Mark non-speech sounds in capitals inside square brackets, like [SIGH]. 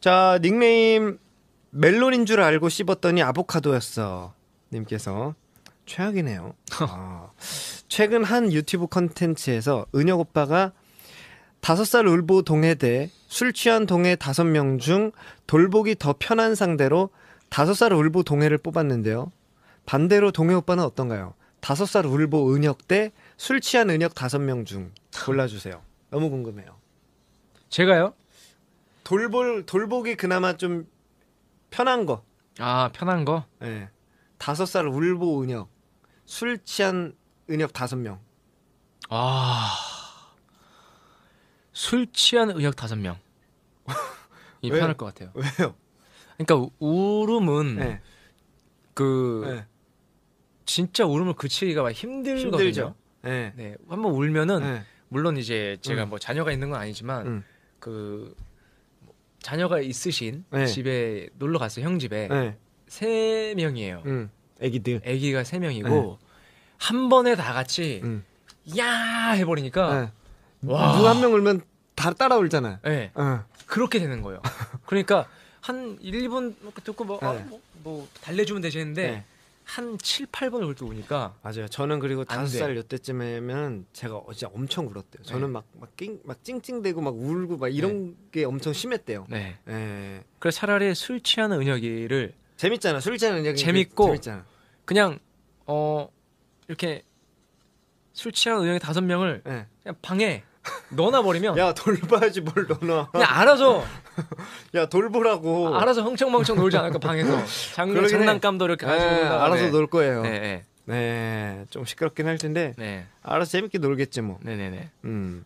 자, 닉네임 멜론인 줄 알고 씹었더니 아보카도였어. 님께서 최악이네요. [LAUGHS] 아, 최근 한 유튜브 컨텐츠에서 은혁 오빠가 다섯 살 울보 동해대 술 취한 동해 다섯 명 중 돌보기 더 편한 상대로 다섯 살 울보 동해를 뽑았는데요. 반대로 동해 오빠는 어떤가요? 다섯 살 울보 은혁 대술 취한 은혁 다섯 명 중 골라주세요. 너무 궁금해요. 제가요? 돌볼 돌보기 그나마 좀 편한 거. 아 편한 거? 예. 네. 다섯 살 울보 은혁, 술 취한 은혁 다섯 명. 아. 술 취한 은혁 다섯 명. [LAUGHS] 이 편할 것 같아요. 왜요? 그러니까 울음은 네. 그 네. 진짜 울음을 그치기가 막 힘들거든요. 힘들죠. 네. 네. 한번 울면은 물론 이제 제가 음. 뭐 자녀가 있는 건 아니지만 음. 그 자녀가 있으신 네. 집에 놀러 갔어요. 형 집에. 네. 세 명이에요. 음. 애기들. 애기가 세 명이고 네. 한 번에 다 같이 음. 야 해버리니까 네. 와. 누한명 울면 다 따라 울잖아. 네. 어. 그렇게 되는 거예요. 그러니까 한 1분 2 뭐, 듣고 뭐, 네. 아, 뭐, 뭐 달래주면 되시는데 네. 한 7, 8번을 굴고 오니까 맞아요. 저는 그리고 다섯 살 이때쯤에면 제가 어제 엄청 울었대요. 저는 막막 네. 막, 막, 찡찡대고 막 울고 막 이런 네. 게 엄청 심했대요. 네. 네. 예. 그래 차라리 술 취하는 은혁이를 재밌잖아. 술 취하는 은혁이 재밌고 그 재밌잖아. 그냥 어 이렇게 술 취한 은혁이 다섯 명을 예. 그냥 방에 너나 버리면 야 돌봐야지 뭘 넣어놔. 그냥 알아서 [LAUGHS] 야 돌보라고. 알아서 흥청망청 놀지 않을까 방에서. 장난 장난감도 이렇게 네, 알아서 네. 놀 거예요. 네, 네. 네, 좀 시끄럽긴 할 텐데 네. 알아서 재밌게 놀겠지 뭐. 네네네. 네, 네. 음.